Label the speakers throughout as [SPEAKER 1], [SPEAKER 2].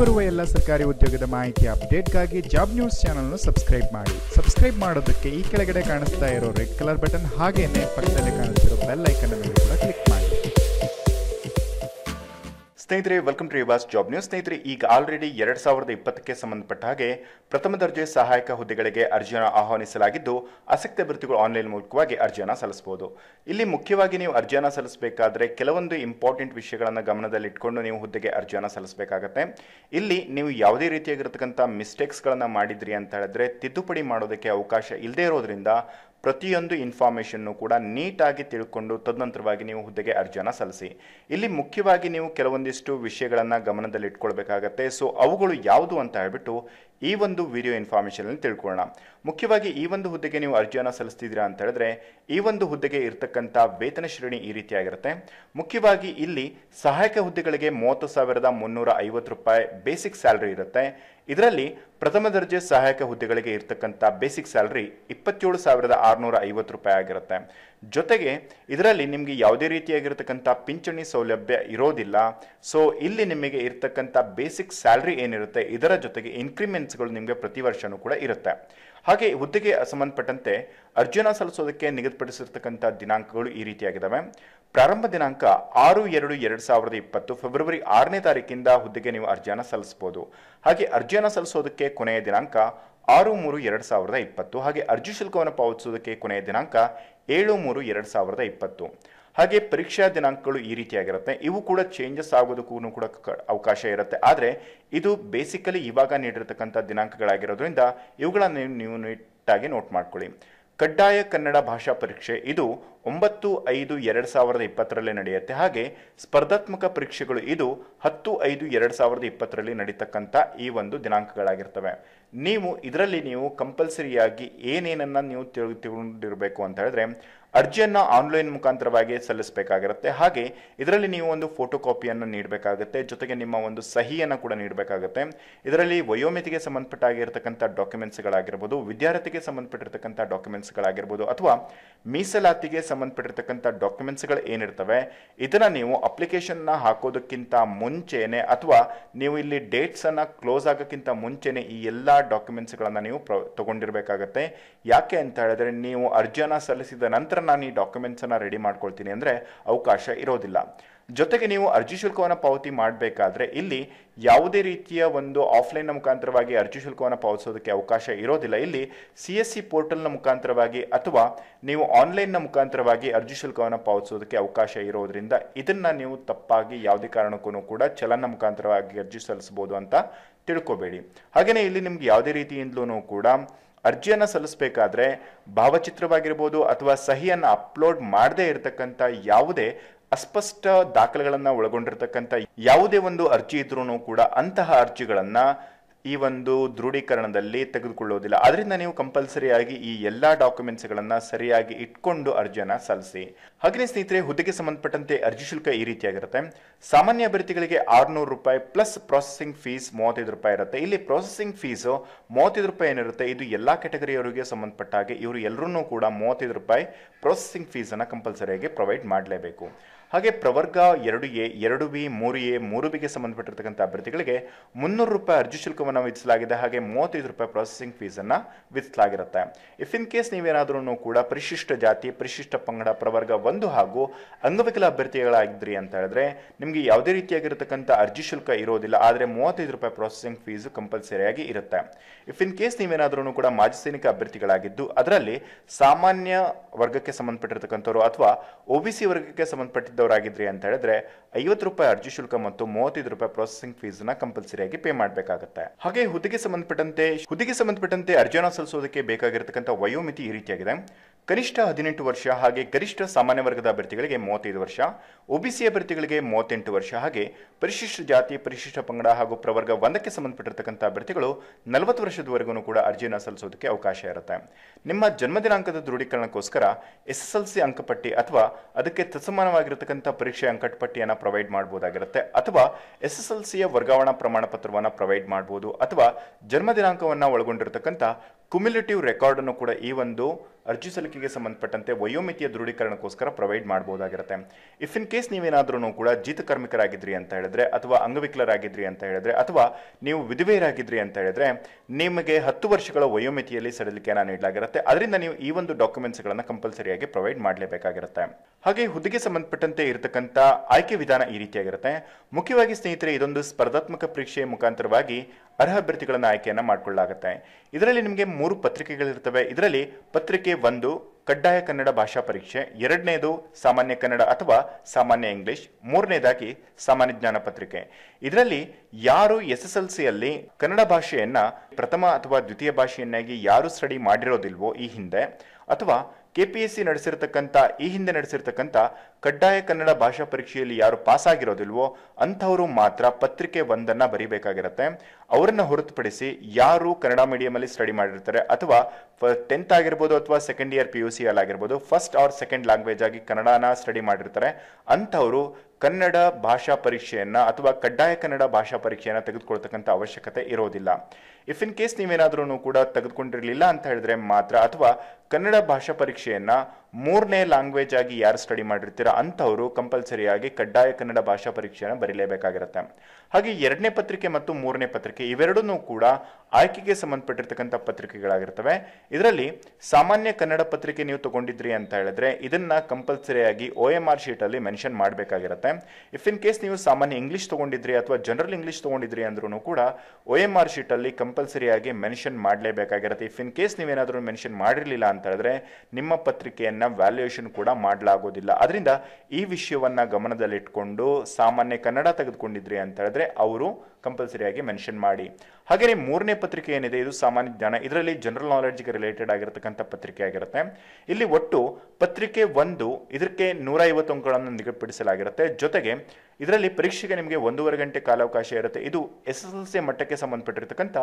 [SPEAKER 1] ಬರುವ ಎಲ್ಲ ಸರ್ಕಾರಿ ಉದ್ಯೋಗದ ಮಾಹಿತಿ ಅಪ್ಡೇಟ್ಗಾಗಿ ಜಾಬ್ ನ್ಯೂಸ್ ಚಾನಲ್ನ ಸಬ್ಸ್ಕ್ರೈಬ್ ಮಾಡಿ ಸಬ್ಸ್ಕ್ರೈಬ್ ಮಾಡೋದಕ್ಕೆ ಈ ಕೆಳಗಡೆ ಕಾಣಿಸ್ತಾ ಇರೋ ರೆಡ್ ಕಲರ್ ಬಟನ್ ಹಾಗೆಯೇ ಪಕ್ಕದಲ್ಲಿ ಕಾಣಿಸ್ತಿರೋ ಬೆಲ್ ಐಕನ್ ಅನ್ನು ಕೂಡ ಕ್ಲಿಕ್ ಸ್ನೇಹಿತರೆ welcome to Yuvas job news ಸ್ನೇಹಿತರೆ ಈಗ ಆಲ್ರೆಡಿ ಎರಡು ಸಾವಿರದ ಇಪ್ಪತ್ತಕ್ಕೆ ಸಂಬಂಧಪಟ್ಟ ಹಾಗೆ ಪ್ರಥಮ ದರ್ಜೆ ಸಹಾಯಕ ಹುದ್ದೆಗಳಿಗೆ ಅರ್ಜಿಯನ್ನು ಆಹ್ವಾನಿಸಲಾಗಿದ್ದು ಆಸಕ್ತ ಅಭ್ಯರ್ಥಿಗಳು ಆನ್ಲೈನ್ ಮೂಲಕವಾಗಿ ಅರ್ಜಿಯನ್ನು ಸಲ್ಲಿಸಬಹುದು ಇಲ್ಲಿ ಮುಖ್ಯವಾಗಿ ನೀವು ಅರ್ಜಿಯನ್ನು ಸಲ್ಲಿಸಬೇಕಾದ್ರೆ ಕೆಲವೊಂದು ಇಂಪಾರ್ಟೆಂಟ್ ವಿಷಯಗಳನ್ನು ಇಟ್ಕೊಂಡು ನೀವು ಹುದ್ದೆಗೆ ಅರ್ಜಿಯನ್ನು ಸಲ್ಲಿಸಬೇಕಾಗತ್ತೆ ಇಲ್ಲಿ ನೀವು ಯಾವುದೇ ರೀತಿಯಾಗಿರತಕ್ಕಂಥ ಮಿಸ್ಟೇಕ್ಸ್ಗಳನ್ನು ಮಾಡಿದ್ರಿ ಅಂತ ಹೇಳಿದ್ರೆ ತಿದ್ದುಪಡಿ ಮಾಡೋದಕ್ಕೆ ಅವಕಾಶ ಇಲ್ಲದೇ ಇರೋದ್ರಿಂದ ಪ್ರತಿಯೊಂದು ಇನ್ಫಾರ್ಮೇಷನ್ನು ಕೂಡ ನೀಟಾಗಿ ತಿಳ್ಕೊಂಡು ತದನಂತರವಾಗಿ ನೀವು ಹುದ್ದೆಗೆ ಅರ್ಜಿಯನ್ನು ಸಲ್ಲಿಸಿ ಇಲ್ಲಿ ಮುಖ್ಯವಾಗಿ ನೀವು ಕೆಲವೊಂದಿಷ್ಟು ವಿಷಯಗಳನ್ನು ಗಮನದಲ್ಲಿಟ್ಕೊಳ್ಬೇಕಾಗತ್ತೆ ಸೊ ಅವುಗಳು ಯಾವುದು ಅಂತ ಹೇಳ್ಬಿಟ್ಟು ಈ ಒಂದು ವಿಡಿಯೋ ಇನ್ಫಾರ್ಮೇಷನಲ್ಲಿ ತಿಳ್ಕೊಳ್ಳೋಣ ಮುಖ್ಯವಾಗಿ ಈ ಒಂದು ಹುದ್ದೆಗೆ ನೀವು ಅರ್ಜಿಯನ್ನು ಸಲ್ಲಿಸ್ತಿದ್ದೀರಾ ಅಂತ ಹೇಳಿದ್ರೆ ಈ ಒಂದು ಹುದ್ದೆಗೆ ಇರತಕ್ಕಂಥ ವೇತನ ಶ್ರೇಣಿ ಈ ರೀತಿಯಾಗಿರುತ್ತೆ ಮುಖ್ಯವಾಗಿ ಇಲ್ಲಿ ಸಹಾಯಕ ಹುದ್ದೆಗಳಿಗೆ ಮೂವತ್ತು ಸಾವಿರದ ಮುನ್ನೂರ ಐವತ್ತು ರೂಪಾಯಿ ಬೇಸಿಕ್ ಸ್ಯಾಲ್ರಿ ಇರುತ್ತೆ ಇದರಲ್ಲಿ ಪ್ರಥಮ ದರ್ಜೆ ಸಹಾಯಕ ಹುದ್ದೆಗಳಿಗೆ ಇರ್ತಕ್ಕಂಥ ಬೇಸಿಕ್ ಸ್ಯಾಲ್ರಿ ಇಪ್ಪತ್ತೇಳು ಸಾವಿರದ ಆರುನೂರ ಐವತ್ತು ರೂಪಾಯಿ ಆಗಿರುತ್ತೆ ಜೊತೆಗೆ ಇದರಲ್ಲಿ ನಿಮಗೆ ಯಾವುದೇ ರೀತಿಯಾಗಿರ್ತಕ್ಕಂಥ ಪಿಂಚಣಿ ಸೌಲಭ್ಯ ಇರೋದಿಲ್ಲ ಸೊ ಇಲ್ಲಿ ನಿಮಗೆ ಇರತಕ್ಕಂಥ ಬೇಸಿಕ್ ಸ್ಯಾಲ್ರಿ ಏನಿರುತ್ತೆ ಇದರ ಜೊತೆಗೆ ಇನ್ಕ್ರಿಮೆಂಟ್ಸ್ಗಳು ನಿಮಗೆ ಪ್ರತಿ ವರ್ಷವೂ ಕೂಡ ಇರುತ್ತೆ ಹಾಗೆ ಹುದ್ದೆಗೆ ಸಂಬಂಧಪಟ್ಟಂತೆ ಅರ್ಜುನ ಸಲ್ಲಿಸೋದಕ್ಕೆ ನಿಗದಿಪಡಿಸಿರ್ತಕ್ಕಂಥ ದಿನಾಂಕಗಳು ಈ ರೀತಿಯಾಗಿದ್ದಾವೆ ಪ್ರಾರಂಭ ದಿನಾಂಕ ಆರು ಎರಡು ಎರಡು ಸಾವಿರದ ಇಪ್ಪತ್ತು ಫೆಬ್ರವರಿ ಆರನೇ ತಾರೀಕಿಂದ ಹುದ್ದೆಗೆ ನೀವು ಅರ್ಜಿಯನ್ನು ಸಲ್ಲಿಸಬಹುದು ಹಾಗೆ ಅರ್ಜಿಯನ್ನು ಸಲ್ಲಿಸೋದಕ್ಕೆ ಕೊನೆಯ ದಿನಾಂಕ ಆರು ಮೂರು ಎರಡು ಸಾವಿರದ ಇಪ್ಪತ್ತು ಹಾಗೆ ಅರ್ಜಿ ಶುಲ್ಕವನ್ನು ಪಾವತಿಸೋದಕ್ಕೆ ಕೊನೆಯ ದಿನಾಂಕ ಏಳು ಮೂರು ಎರಡು ಸಾವಿರದ ಇಪ್ಪತ್ತು ಹಾಗೆ ಪರೀಕ್ಷಾ ದಿನಾಂಕಗಳು ಈ ರೀತಿಯಾಗಿರುತ್ತೆ ಇವು ಕೂಡ ಚೇಂಜಸ್ ಆಗೋದಕ್ಕೂ ಕೂಡ ಅವಕಾಶ ಇರುತ್ತೆ ಆದರೆ ಇದು ಬೇಸಿಕಲಿ ಇವಾಗ ನೀಡಿರತಕ್ಕಂಥ ದಿನಾಂಕಗಳಾಗಿರೋದ್ರಿಂದ ಇವುಗಳನ್ನು ನೀವು ನೀಟಾಗಿ ನೋಟ್ ಮಾಡ್ಕೊಳ್ಳಿ ಕಡ್ಡಾಯ ಕನ್ನಡ ಭಾಷಾ ಪರೀಕ್ಷೆ ಇದು ಒಂಬತ್ತು ಐದು ಎರಡು ಸಾವಿರದ ಇಪ್ಪತ್ತರಲ್ಲಿ ನಡೆಯುತ್ತೆ ಹಾಗೆ ಸ್ಪರ್ಧಾತ್ಮಕ ಪರೀಕ್ಷೆಗಳು ಇದು ಹತ್ತು ಐದು ಎರಡು ಸಾವಿರದ ಇಪ್ಪತ್ತರಲ್ಲಿ ನಡೀತಕ್ಕಂಥ ಈ ಒಂದು ದಿನಾಂಕಗಳಾಗಿರ್ತವೆ ನೀವು ಇದರಲ್ಲಿ ನೀವು ಕಂಪಲ್ಸರಿಯಾಗಿ ಏನೇನನ್ನು ನೀವು ತಿಳಿ ತಿಳ್ಕೊಂಡಿರಬೇಕು ಅಂತ ಹೇಳಿದ್ರೆ ಅರ್ಜಿಯನ್ನು ಆನ್ಲೈನ್ ಮುಖಾಂತರವಾಗಿ ಸಲ್ಲಿಸಬೇಕಾಗಿರುತ್ತೆ ಹಾಗೆ ಇದರಲ್ಲಿ ನೀವು ಒಂದು ಫೋಟೋ ಕಾಪಿಯನ್ನು ನೀಡಬೇಕಾಗುತ್ತೆ ಜೊತೆಗೆ ನಿಮ್ಮ ಒಂದು ಸಹಿಯನ್ನು ಕೂಡ ನೀಡಬೇಕಾಗುತ್ತೆ ಇದರಲ್ಲಿ ವಯೋಮಿತಿಗೆ ಸಂಬಂಧಪಟ್ಟಾಗಿರ್ತಕ್ಕಂಥ ಡಾಕ್ಯುಮೆಂಟ್ಸ್ಗಳಾಗಿರ್ಬೋದು ವಿದ್ಯಾರ್ಥಿಗೆ ಸಂಬಂಧಪಟ್ಟಿರತಕ್ಕಂಥ ಡಾಕ್ಯುಮೆಂಟ್ಸ್ಗಳಾಗಿರ್ಬೋದು ಅಥವಾ ಮೀಸಲಾತಿಗೆ ಸಂಬಂಧಪಟ್ಟಿರ್ತಕ್ಕಂಥ ಡಾಕ್ಯುಮೆಂಟ್ಸ್ಗಳು ಏನಿರ್ತವೆ ಇದನ್ನು ನೀವು ಅಪ್ಲಿಕೇಶನ್ನ ಹಾಕೋದಕ್ಕಿಂತ ಮುಂಚೆನೆ ಅಥವಾ ನೀವು ಇಲ್ಲಿ ಡೇಟ್ಸನ್ನು ಕ್ಲೋಸ್ ಆಗೋಕ್ಕಿಂತ ಮುಂಚೆನೆ ಈ ಎಲ್ಲ ಡಾಕ್ಯುಮೆಂಟ್ಸ್ಗಳನ್ನು ನೀವು ಪ್ರ ತೊಗೊಂಡಿರಬೇಕಾಗತ್ತೆ ಯಾಕೆ ಅಂತ ಹೇಳಿದ್ರೆ ನೀವು ಅರ್ಜಿಯನ್ನು ಸಲ್ಲಿಸಿದ ನಂತರ ನಾನು ಈ ಡಾಕ್ಯುಮೆಂಟ್ಸನ್ನು ರೆಡಿ ಮಾಡ್ಕೊಳ್ತೀನಿ ಅಂದರೆ ಅವಕಾಶ ಇರೋದಿಲ್ಲ ಜೊತೆಗೆ ನೀವು ಅರ್ಜಿ ಶುಲ್ಕವನ್ನು ಪಾವತಿ ಮಾಡಬೇಕಾದ್ರೆ ಇಲ್ಲಿ ಯಾವುದೇ ರೀತಿಯ ಒಂದು ಆಫ್ಲೈನ್ನ ಮುಖಾಂತರವಾಗಿ ಅರ್ಜಿ ಶುಲ್ಕವನ್ನು ಪಾವತಿಸೋದಕ್ಕೆ ಅವಕಾಶ ಇರೋದಿಲ್ಲ ಇಲ್ಲಿ ಸಿ ಎಸ್ ಸಿ ಪೋರ್ಟಲ್ನ ಮುಖಾಂತರವಾಗಿ ಅಥವಾ ನೀವು ಆನ್ಲೈನ್ನ ಮುಖಾಂತರವಾಗಿ ಅರ್ಜಿ ಶುಲ್ಕವನ್ನು ಪಾವತಿಸೋದಕ್ಕೆ ಅವಕಾಶ ಇರೋದ್ರಿಂದ ಇದನ್ನು ನೀವು ತಪ್ಪಾಗಿ ಯಾವುದೇ ಕಾರಣಕ್ಕೂ ಕೂಡ ಚಲನ ಮುಖಾಂತರವಾಗಿ ಅರ್ಜಿ ಸಲ್ಲಿಸ್ಬೋದು ಅಂತ ತಿಳ್ಕೋಬೇಡಿ ಹಾಗೆಯೇ ಇಲ್ಲಿ ನಿಮ್ಗೆ ಯಾವುದೇ ರೀತಿಯಿಂದಲೂ ಕೂಡ ಅರ್ಜಿಯನ್ನು ಸಲ್ಲಿಸಬೇಕಾದ್ರೆ ಭಾವಚಿತ್ರವಾಗಿರ್ಬೋದು ಅಥವಾ ಸಹಿಯನ್ನು ಅಪ್ಲೋಡ್ ಮಾಡದೇ ಇರತಕ್ಕಂಥ ಯಾವುದೇ ಅಸ್ಪಷ್ಟ ದಾಖಲೆಗಳನ್ನು ಒಳಗೊಂಡಿರತಕ್ಕಂಥ ಯಾವುದೇ ಒಂದು ಅರ್ಜಿ ಇದ್ರೂ ಕೂಡ ಅಂತಹ ಅರ್ಜಿಗಳನ್ನು ಈ ಒಂದು ದೃಢೀಕರಣದಲ್ಲಿ ತೆಗೆದುಕೊಳ್ಳೋದಿಲ್ಲ ಅದರಿಂದ ನೀವು ಕಂಪಲ್ಸರಿಯಾಗಿ ಈ ಎಲ್ಲ ಡಾಕ್ಯುಮೆಂಟ್ಸ್ಗಳನ್ನು ಸರಿಯಾಗಿ ಇಟ್ಕೊಂಡು ಅರ್ಜಿಯನ್ನು ಸಲ್ಲಿಸಿ ಹಾಗೆ ಸ್ನೇಹಿತರೆ ಹುದ್ದೆಗೆ ಸಂಬಂಧಪಟ್ಟಂತೆ ಅರ್ಜಿ ಶುಲ್ಕ ಈ ರೀತಿಯಾಗಿರುತ್ತೆ ಸಾಮಾನ್ಯ ಅಭ್ಯರ್ಥಿಗಳಿಗೆ ಆರುನೂರು ರೂಪಾಯಿ ಪ್ಲಸ್ ಪ್ರೊಸೆಸಿಂಗ್ ಫೀಸ್ ಮೂವತ್ತೈದು ರೂಪಾಯಿ ಇರುತ್ತೆ ಇಲ್ಲಿ ಪ್ರೊಸೆಸಿಂಗ್ ಫೀಸು ಮೂವತ್ತೈದು ರೂಪಾಯಿ ಏನಿರುತ್ತೆ ಇದು ಎಲ್ಲ ಕ್ಯಾಟಗರಿಯವರಿಗೆ ಸಂಬಂಧಪಟ್ಟ ಹಾಗೆ ಇವರು ಎಲ್ಲರೂ ಕೂಡ ಮೂವತ್ತೈದು ರೂಪಾಯಿ ಪ್ರೊಸೆಸಿಂಗ್ ಫೀಸನ್ನು ಕಂಪಲ್ಸರಿಯಾಗಿ ಪ್ರೊವೈಡ್ ಮಾಡಲೇಬೇಕು ಹಾಗೆ ಪ್ರವರ್ಗ ಎರಡು ಎ ಎರಡು ಬಿ ಮೂರು ಎ ಮೂರು ಬಿಗೆ ಸಂಬಂಧಪಟ್ಟಿರತಕ್ಕಂಥ ಅಭ್ಯರ್ಥಿಗಳಿಗೆ ಮುನ್ನೂರು ರೂಪಾಯಿ ಅರ್ಜಿ ಶುಲ್ಕವನ್ನು ವಿಧಿಸಲಾಗಿದೆ ಹಾಗೆ ಮೂವತ್ತೈದು ರೂಪಾಯಿ ಪ್ರೊಸೆಸಿಂಗ್ ಫೀಸನ್ನು ವಿಧಿಸಲಾಗಿರುತ್ತೆ ಇಫ್ ಇನ್ ಕೇಸ್ ನೀವೇನಾದ್ರೂ ಕೂಡ ಪರಿಶಿಷ್ಟ ಜಾತಿ ಪರಿಶಿಷ್ಟ ಪಂಗಡ ಪ್ರವರ್ಗ ಒಂದು ಹಾಗೂ ಅಂಗವಿಕಲ ಅಭ್ಯರ್ಥಿಗಳಾಗಿದ್ರಿ ಅಂತ ಹೇಳಿದ್ರೆ ನಿಮಗೆ ಯಾವುದೇ ರೀತಿಯಾಗಿರತಕ್ಕಂಥ ಅರ್ಜಿ ಶುಲ್ಕ ಇರೋದಿಲ್ಲ ಆದರೆ ಮೂವತ್ತೈದು ರೂಪಾಯಿ ಪ್ರೊಸೆಸಿಂಗ್ ಫೀಸು ಕಂಪಲ್ಸರಿಯಾಗಿ ಇರುತ್ತೆ ಇಫ್ ಇನ್ ಕೇಸ್ ನೀವೇನಾದ್ರೂ ಕೂಡ ಮಾಜಿ ಸೈನಿಕ ಅಭ್ಯರ್ಥಿಗಳಾಗಿದ್ದು ಅದರಲ್ಲಿ ಸಾಮಾನ್ಯ ವರ್ಗಕ್ಕೆ ಸಂಬಂಧಪಟ್ಟಿರತಕ್ಕಂಥವರು ಅಥವಾ ಒಬಿಸಿ ವರ್ಗಕ್ಕೆ ಸಂಬಂಧಪಟ್ಟಿದ್ದ ಅವರಾಗಿದ್ರಿ ಅಂತ ಹೇಳಿದ್ರೆ ಐವತ್ತು ರೂಪಾಯಿ ಅರ್ಜಿ ಶುಲ್ಕ ಮತ್ತು ಮೂವತ್ತೈದು ರೂಪಾಯಿ ಪ್ರೊಸೆಸಿಂಗ್ ಫೀಸ್ ನ ಕಂಪಲ್ಸರಿಯಾಗಿ ಪೇ ಮಾಡಬೇಕಾಗುತ್ತೆ ಹಾಗೆ ಹುದ್ದೆಗೆ ಸಂಬಂಧಪಟ್ಟಂತೆ ಹುದ್ದೆಗೆ ಸಂಬಂಧಪಟ್ಟಂತೆ ಅರ್ಜಿಯನ್ನು ಸಲ್ಲಿಸೋದಕ್ಕೆ ಬೇಕಾಗಿರತಕ್ಕಂಥ ವಯೋಮಿತಿ ಈ ರೀತಿಯಾಗಿದೆ ಕನಿಷ್ಠ ಹದಿನೆಂಟು ವರ್ಷ ಹಾಗೆ ಗರಿಷ್ಠ ಸಾಮಾನ್ಯ ವರ್ಗದ ಅಭ್ಯರ್ಥಿಗಳಿಗೆ ಮೂವತ್ತೈದು ವರ್ಷ ಒಬಿಸಿ ಅಭ್ಯರ್ಥಿಗಳಿಗೆ ಮೂವತ್ತೆಂಟು ವರ್ಷ ಹಾಗೆ ಪರಿಶಿಷ್ಟ ಜಾತಿ ಪರಿಶಿಷ್ಟ ಪಂಗಡ ಹಾಗೂ ಪ್ರವರ್ಗ ಒಂದಕ್ಕೆ ಸಂಬಂಧಪಟ್ಟಿರತಕ್ಕಂಥ ಅಭ್ಯರ್ಥಿಗಳು ನಲವತ್ತು ವರ್ಷದವರೆಗೂ ಕೂಡ ಅರ್ಜಿಯನ್ನು ಸಲ್ಲಿಸೋದಕ್ಕೆ ಅವಕಾಶ ಇರುತ್ತೆ ನಿಮ್ಮ ಜನ್ಮದಿನಾಂಕದ ದೃಢೀಕರಣಕ್ಕೋಸ್ಕರ ಎಸ್ ಎಸ್ ಎಲ್ ಸಿ ಅಂಕಪಟ್ಟಿ ಅಥವಾ ಅದಕ್ಕೆ ತತ್ಸಮಾನವಾಗಿರತಕ್ಕಂಥ ಪರೀಕ್ಷೆ ಅಂಕಪಟ್ಟಿಯನ್ನು ಪ್ರೊವೈಡ್ ಮಾಡಬಹುದಾಗಿರುತ್ತೆ ಅಥವಾ ಎಸ್ ಎಸ್ ಎಲ್ ಸಿಯ ವರ್ಗಾವಣಾ ಪ್ರಮಾಣ ಪತ್ರವನ್ನು ಪ್ರೊವೈಡ್ ಮಾಡಬಹುದು ಅಥವಾ ಜನ್ಮದಿನಾಂಕವನ್ನು ಒಳಗೊಂಡಿರತಕ್ಕಂಥ ಕುಮ್ಯುಲೇಟಿವ್ ರೆಕಾರ್ಡನ್ನು ಕೂಡ ಈ ಒಂದು ಅರ್ಜಿ ಸಲ್ಲಿಕೆಗೆ ಸಂಬಂಧಪಟ್ಟಂತೆ ವಯೋಮಿತಿಯ ದೃಢೀಕರಣಕ್ಕೋಸ್ಕರ ಪ್ರೊವೈಡ್ ಮಾಡಬಹುದಾಗಿರುತ್ತೆ ಇಫ್ ಇನ್ ಕೇಸ್ ನೀವೇನಾದ್ರೂ ಕೂಡ ಜೀತ ಕಾರ್ಮಿಕರಾಗಿದ್ರಿ ಅಂತ ಹೇಳಿದ್ರೆ ಅಥವಾ ಅಂಗವಿಕಲರಾಗಿದ್ರಿ ಅಂತ ಹೇಳಿದ್ರೆ ಅಥವಾ ನೀವು ವಿಧವೆಯರಾಗಿದ್ರಿ ಅಂತ ಹೇಳಿದ್ರೆ ನಿಮಗೆ ಹತ್ತು ವರ್ಷಗಳ ವಯೋಮಿತಿಯಲ್ಲಿ ಸಡಿಲಿಕೆಯನ್ನು ನೀಡಲಾಗಿರುತ್ತೆ ಅದರಿಂದ ನೀವು ಈ ಒಂದು ಡಾಕ್ಯುಮೆಂಟ್ಸ್ಗಳನ್ನು ಕಂಪಲ್ಸರಿಯಾಗಿ ಪ್ರೊವೈಡ್ ಮಾಡಲೇಬೇಕಾಗಿರುತ್ತೆ ಹಾಗೆ ಹುದ್ದೆಗೆ ಸಂಬಂಧಪಟ್ಟಂತೆ ಇರತಕ್ಕಂಥ ಆಯ್ಕೆ ವಿಧಾನ ಈ ರೀತಿಯಾಗಿರುತ್ತೆ ಮುಖ್ಯವಾಗಿ ಸ್ನೇಹಿತರೆ ಇದೊಂದು ಸ್ಪರ್ಧಾತ್ಮಕ ಪರೀಕ್ಷೆಯ ಮುಖಾಂತರವಾಗಿ ಅರ್ಹ ಅಭ್ಯರ್ಥಿಗಳನ್ನು ಆಯ್ಕೆಯನ್ನು ಮಾಡಿಕೊಳ್ಳಲಾಗುತ್ತೆ ಇದರಲ್ಲಿ ನಿಮಗೆ ಮೂರು ಪತ್ರಿಕೆಗಳಿರ್ತವೆ ಇದರಲ್ಲಿ ಪತ್ರಿಕೆ ಒಂದು ಕಡ್ಡಾಯ ಕನ್ನಡ ಭಾಷಾ ಪರೀಕ್ಷೆ ಎರಡನೇದು ಸಾಮಾನ್ಯ ಕನ್ನಡ ಅಥವಾ ಸಾಮಾನ್ಯ ಇಂಗ್ಲಿಷ್ ಮೂರನೇದಾಗಿ ಸಾಮಾನ್ಯ ಜ್ಞಾನ ಪತ್ರಿಕೆ ಇದರಲ್ಲಿ ಯಾರು ಎಸ್ ಎಸ್ ಎಲ್ ಸಿಯಲ್ಲಿ ಕನ್ನಡ ಭಾಷೆಯನ್ನು ಪ್ರಥಮ ಅಥವಾ ದ್ವಿತೀಯ ಭಾಷೆಯನ್ನಾಗಿ ಯಾರು ಸ್ಟಡಿ ಮಾಡಿರೋದಿಲ್ವೋ ಈ ಹಿಂದೆ ಅಥವಾ ಕೆ ಪಿ ಎಸ್ ಸಿ ನಡೆಸಿರ್ತಕ್ಕಂಥ ಈ ಹಿಂದೆ ನಡೆಸಿರ್ತಕ್ಕಂಥ ಕಡ್ಡಾಯ ಕನ್ನಡ ಭಾಷಾ ಪರೀಕ್ಷೆಯಲ್ಲಿ ಯಾರು ಪಾಸ್ ಆಗಿರೋದಿಲ್ವೋ ಅಂಥವರು ಮಾತ್ರ ಪತ್ರಿಕೆ ಒಂದನ್ನು ಬರೀಬೇಕಾಗಿರುತ್ತೆ ಅವರನ್ನು ಹೊರತುಪಡಿಸಿ ಯಾರು ಕನ್ನಡ ಮೀಡಿಯಮಲ್ಲಿ ಸ್ಟಡಿ ಮಾಡಿರ್ತಾರೆ ಅಥವಾ ಟೆಂತ್ ಆಗಿರ್ಬೋದು ಅಥವಾ second year P U C ಆಗಿರ್ಬೋದು ಫಸ್ಟ್ ಆರ್ ಸೆಕೆಂಡ್ ಲ್ಯಾಂಗ್ವೇಜ್ ಆಗಿ ಕನ್ನಡನ ಸ್ಟಡಿ ಮಾಡಿರ್ತಾರೆ ಅಂಥವರು ಕನ್ನಡ ಭಾಷಾ ಪರೀಕ್ಷೆಯನ್ನು ಅಥವಾ ಕಡ್ಡಾಯ ಕನ್ನಡ ಭಾಷಾ ಪರೀಕ್ಷೆಯನ್ನು ತೆಗೆದುಕೊಳ್ತಕ್ಕಂಥ ಅವಶ್ಯಕತೆ ಇರೋದಿಲ್ಲ ಇಫ್ ಇನ್ ಕೇಸ್ ನೀವೇನಾದ್ರೂ ಕೂಡ ತೆಗೆದುಕೊಂಡಿರಲಿಲ್ಲ ಅಂತ ಹೇಳಿದ್ರೆ ಮಾತ್ರ ಅಥವಾ ಕನ್ನಡ ಭಾಷಾ ಪರೀಕ್ಷೆಯನ್ನು ಮೂರನೇ ಲ್ಯಾಂಗ್ವೇಜ್ ಆಗಿ ಯಾರು ಸ್ಟಡಿ ಮಾಡಿರ್ತೀರ ಅಂಥವರು ಕಂಪಲ್ಸರಿಯಾಗಿ ಕಡ್ಡಾಯ ಕನ್ನಡ ಭಾಷಾ ಪರೀಕ್ಷೆಯನ್ನು ಬರೀಲೇಬೇಕಾಗಿರುತ್ತೆ ಹಾಗೆ ಎರಡನೇ ಪತ್ರಿಕೆ ಮತ್ತು ಮೂರನೇ ಪತ್ರಿಕೆ ಇವೆರಡೂ ಕೂಡ ಆಯ್ಕೆಗೆ ಸಂಬಂಧಪಟ್ಟಿರ್ತಕ್ಕಂಥ ಪತ್ರಿಕೆಗಳಾಗಿರ್ತವೆ ಇದರಲ್ಲಿ ಸಾಮಾನ್ಯ ಕನ್ನಡ ಪತ್ರಿಕೆ ನೀವು ತಗೊಂಡಿದ್ರಿ ಅಂತ ಹೇಳಿದ್ರೆ ಇದನ್ನ ಕಂಪಲ್ಸರಿಯಾಗಿ ಒ ಎಮ್ ಆರ್ ಶೀಟಲ್ಲಿ ಮೆನ್ಷನ್ ಮಾಡಬೇಕಾಗಿರುತ್ತೆ ಇಫ್ ಇನ್ ಕೇಸ್ ನೀವು ಸಾಮಾನ್ಯ ಇಂಗ್ಲೀಷ್ ತಗೊಂಡಿದ್ರಿ ಅಥವಾ ಜನರಲ್ ಇಂಗ್ಲೀಷ್ ತಗೊಂಡಿದ್ರಿ ಅಂದ್ರೂ ಕೂಡ ಒ ಎಮ್ ಆರ್ ಶೀಟಲ್ಲಿ ಕಂಪಲ್ಸರಿಯಾಗಿ ಮೆನ್ಷನ್ ಮಾಡಲೇಬೇಕಾಗಿರುತ್ತೆ ಇಫ್ ಇನ್ ಕೇಸ್ ನೀವೇನಾದರೂ ಮೆನ್ಷನ್ ಮಾಡಿರಲಿಲ್ಲ ಅಂತ ಹೇಳಿದ್ರೆ ನಿಮ್ಮ ಪತ್ರಿಕೆಯನ್ನು ವ್ಯಾಲ್ಯೂಯೇಷನ್ ಕೂಡ ಮಾಡಲಾಗೋದಿಲ್ಲ ಅದರಿಂದ ಈ ವಿಷಯವನ್ನು ಗಮನದಲ್ಲಿಟ್ಕೊಂಡು ಸಾಮಾನ್ಯ ಕನ್ನಡ ತೆಗೆದುಕೊಂಡಿದ್ರಿ ಅಂತ ಹೇಳಿದ್ರೆ ಅವರು ಆಗಿ ಮೆನ್ಷನ್ ಮಾಡಿ ಹಾಗೆಯೇ ಮೂರನೇ ಪತ್ರಿಕೆ ಏನಿದೆ ಇದು ಸಾಮಾನ್ಯ ಜ್ಞಾನ ಇದರಲ್ಲಿ ಜನರಲ್ ನಾಲೆಡ್ಜ್ಗೆ ರಿಲೇಟೆಡ್ ಆಗಿರತಕ್ಕಂಥ ಪತ್ರಿಕೆ ಆಗಿರುತ್ತೆ ಇಲ್ಲಿ ಒಟ್ಟು ಪತ್ರಿಕೆ ಒಂದು ಇದಕ್ಕೆ ನೂರ ಐವತ್ತು ಅಂಕಗಳನ್ನು ನಿಗದಿಪಡಿಸಲಾಗಿರುತ್ತೆ ಜೊತೆಗೆ ಇದರಲ್ಲಿ ಪರೀಕ್ಷೆಗೆ ನಿಮಗೆ ಒಂದೂವರೆ ಗಂಟೆ ಕಾಲಾವಕಾಶ ಇರುತ್ತೆ ಇದು ಎಸ್ ಎಸ್ ಎಲ್ ಸಿ ಮಟ್ಟಕ್ಕೆ ಸಂಬಂಧಪಟ್ಟಿರತಕ್ಕಂಥ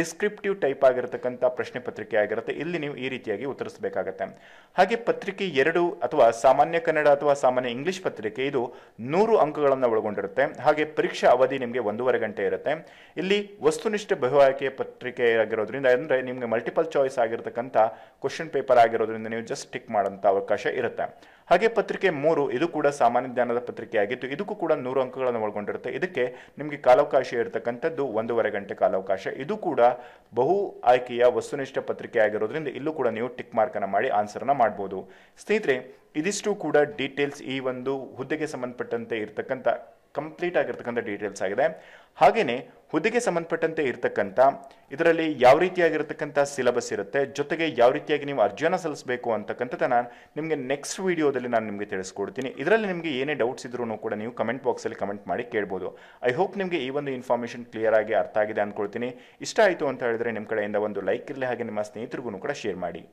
[SPEAKER 1] ಡಿಸ್ಕ್ರಿಪ್ಟಿವ್ ಟೈಪ್ ಆಗಿರತಕ್ಕಂಥ ಪ್ರಶ್ನೆ ಪತ್ರಿಕೆ ಆಗಿರುತ್ತೆ ಇಲ್ಲಿ ನೀವು ಈ ರೀತಿಯಾಗಿ ಉತ್ತರಿಸಬೇಕಾಗತ್ತೆ ಹಾಗೆ ಪತ್ರಿಕೆ ಎರಡು ಅಥವಾ ಸಾಮಾನ್ಯ ಕನ್ನಡ ಅಥವಾ ಸಾಮಾನ್ಯ ಇಂಗ್ಲಿಷ್ ಪತ್ರಿಕೆ ಇದು ನೂರು ಅಂಕಗಳನ್ನು ಒಳಗೊಂಡಿರುತ್ತೆ ಹಾಗೆ ಪರೀಕ್ಷಾ ಅವಧಿ ನಿಮಗೆ ಒಂದೂವರೆ ಗಂಟೆ ಇರುತ್ತೆ ಇಲ್ಲಿ ವಸ್ತುನಿಷ್ಠ ಬಹುಆಯ್ಕೆಯ ಪತ್ರಿಕೆ ಆಗಿರೋದ್ರಿಂದ ಅಂದರೆ ನಿಮಗೆ ಮಲ್ಟಿಪಲ್ ಚಾಯ್ಸ್ ಆಗಿರತಕ್ಕಂಥ ಕ್ವಶನ್ ಪೇಪರ್ ಆಗಿರೋದ್ರಿಂದ ನೀವು ಜಸ್ಟ್ ಟಿಕ್ ಮಾಡೋಂಥ ಅವಕಾಶ ಇರುತ್ತೆ ಹಾಗೆ ಪತ್ರಿಕೆ ಮೂರು ಇದು ಕೂಡ ಸಾಮಾನ್ಯ ಜ್ಞಾನದ ಪತ್ರಿಕೆ ಆಗಿತ್ತು ಇದಕ್ಕೂ ಕೂಡ ನೂರು ಅಂಕಗಳನ್ನು ಒಳಗೊಂಡಿರುತ್ತೆ ಇದಕ್ಕೆ ನಿಮಗೆ ಕಾಲಾವಕಾಶ ಇರತಕ್ಕಂಥದ್ದು ಒಂದೂವರೆ ಗಂಟೆ ಕಾಲಾವಕಾಶ ಇದು ಕೂಡ ಬಹು ಆಯ್ಕೆಯ ವಸ್ತುನಿಷ್ಠ ಪತ್ರಿಕೆ ಆಗಿರೋದ್ರಿಂದ ಇಲ್ಲೂ ಕೂಡ ನೀವು ಟಿಕ್ ಮಾರ್ಕನ್ನು ಮಾಡಿ ಆನ್ಸರ್ನ ಮಾಡ್ಬೋದು ಸ್ನೇಹಿತರೆ ಇದಿಷ್ಟು ಕೂಡ ಡೀಟೇಲ್ಸ್ ಈ ಒಂದು ಹುದ್ದೆಗೆ ಸಂಬಂಧಪಟ್ಟಂತೆ ಇರತಕ್ಕಂಥ ಕಂಪ್ಲೀಟ್ ಆಗಿರ್ತಕ್ಕಂಥ ಡೀಟೇಲ್ಸ್ ಆಗಿದೆ ಹಾಗೆಯೇ ಹುದ್ದೆಗೆ ಸಂಬಂಧಪಟ್ಟಂತೆ ಇರತಕ್ಕಂಥ ಇದರಲ್ಲಿ ಯಾವ ರೀತಿಯಾಗಿರತಕ್ಕಂಥ ಸಿಲೆಬಸ್ ಇರುತ್ತೆ ಜೊತೆಗೆ ಯಾವ ರೀತಿಯಾಗಿ ನೀವು ಅರ್ಜಿಯನ್ನು ಸಲ್ಲಿಸಬೇಕು ಅಂತಕ್ಕಂಥದ್ದು ನಾನು ನಿಮಗೆ ನೆಕ್ಸ್ಟ್ ವಿಡಿಯೋದಲ್ಲಿ ನಾನು ನಿಮಗೆ ತಿಳಿಸ್ಕೊಡ್ತೀನಿ ಇದರಲ್ಲಿ ನಿಮಗೆ ಏನೇ ಡೌಟ್ಸ್ ಇದ್ರೂ ಕೂಡ ನೀವು ಕಮೆಂಟ್ ಬಾಕ್ಸಲ್ಲಿ ಕಮೆಂಟ್ ಮಾಡಿ ಕೇಳ್ಬೋದು ಐ ಹೋಪ್ ನಿಮಗೆ ಈ ಒಂದು ಇನ್ಫಾರ್ಮೇಷನ್ ಕ್ಲಿಯರ್ ಆಗಿ ಅರ್ಥ ಆಗಿದೆ ಅಂದ್ಕೊಳ್ತೀನಿ ಇಷ್ಟ ಆಯಿತು ಅಂತ ಹೇಳಿದ್ರೆ ನಿಮ್ಮ ಕಡೆಯಿಂದ ಒಂದು ಲೈಕ್ ಇರಲಿ ಹಾಗೆ ನಿಮ್ಮ ಸ್ನೇಹಿತರಿಗೂ ಕೂಡ ಶೇರ್ ಮಾಡಿ